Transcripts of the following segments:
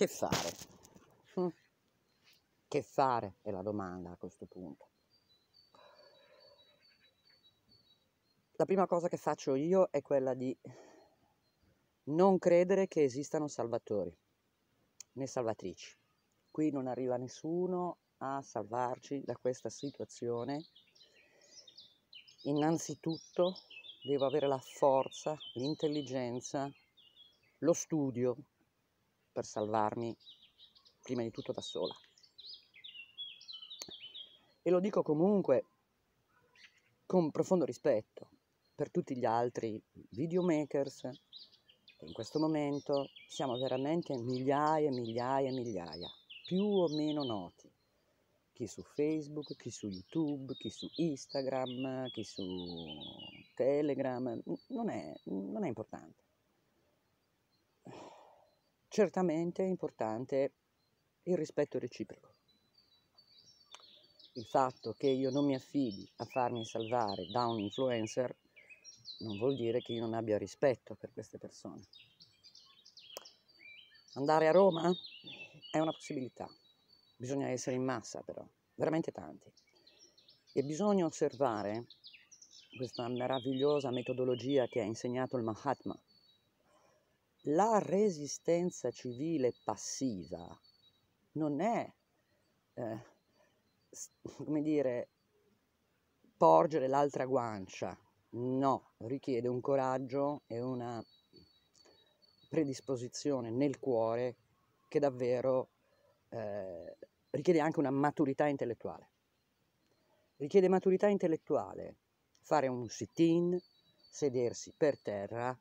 Che fare? Hm. Che fare è la domanda a questo punto. La prima cosa che faccio io è quella di non credere che esistano salvatori né salvatrici. Qui non arriva nessuno a salvarci da questa situazione. Innanzitutto devo avere la forza, l'intelligenza, lo studio, per salvarmi prima di tutto da sola. E lo dico comunque con profondo rispetto per tutti gli altri videomakers. In questo momento siamo veramente migliaia e migliaia e migliaia, più o meno noti. Chi su Facebook, chi su YouTube, chi su Instagram, chi su Telegram, non è, non è importante certamente è importante il rispetto reciproco. Il fatto che io non mi affidi a farmi salvare da un influencer non vuol dire che io non abbia rispetto per queste persone. Andare a Roma è una possibilità, bisogna essere in massa però, veramente tanti. E bisogna osservare questa meravigliosa metodologia che ha insegnato il Mahatma, la resistenza civile passiva non è, eh, come dire, porgere l'altra guancia, no, richiede un coraggio e una predisposizione nel cuore che davvero eh, richiede anche una maturità intellettuale. Richiede maturità intellettuale fare un sit-in, sedersi per terra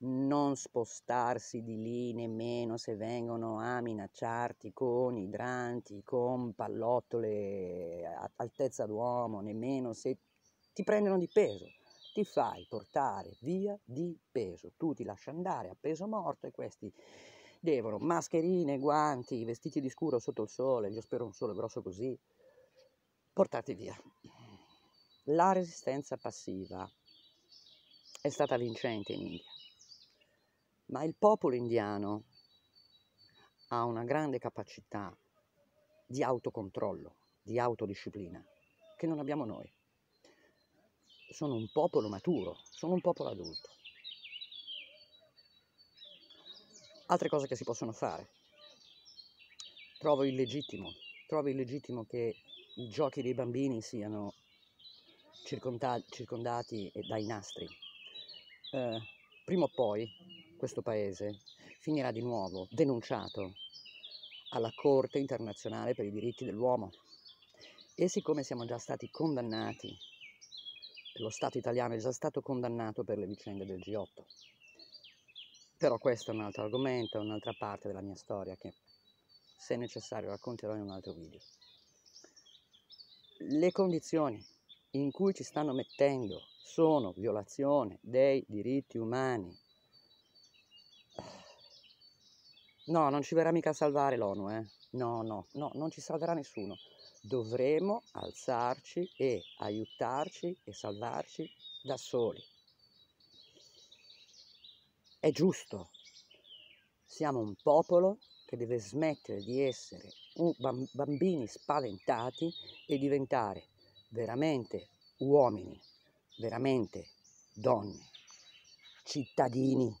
non spostarsi di lì nemmeno se vengono a minacciarti con idranti, con pallottole a altezza d'uomo, nemmeno se ti prendono di peso. Ti fai portare via di peso, tu ti lasci andare a peso morto e questi devono mascherine, guanti, vestiti di scuro sotto il sole, io spero un sole grosso così, portarti via. La resistenza passiva è stata vincente in India ma il popolo indiano ha una grande capacità di autocontrollo, di autodisciplina, che non abbiamo noi. Sono un popolo maturo, sono un popolo adulto. Altre cose che si possono fare. Trovo illegittimo, trovo illegittimo che i giochi dei bambini siano circondati, circondati dai nastri. Eh, prima o poi questo paese finirà di nuovo denunciato alla Corte internazionale per i diritti dell'uomo. E siccome siamo già stati condannati, lo Stato italiano è già stato condannato per le vicende del G8. Però questo è un altro argomento, è un'altra parte della mia storia che se necessario racconterò in un altro video. Le condizioni in cui ci stanno mettendo sono violazione dei diritti umani. No, non ci verrà mica a salvare l'ONU, eh? No, no, no, non ci salverà nessuno. Dovremo alzarci e aiutarci e salvarci da soli. È giusto. Siamo un popolo che deve smettere di essere bambini spaventati e diventare veramente uomini, veramente donne, cittadini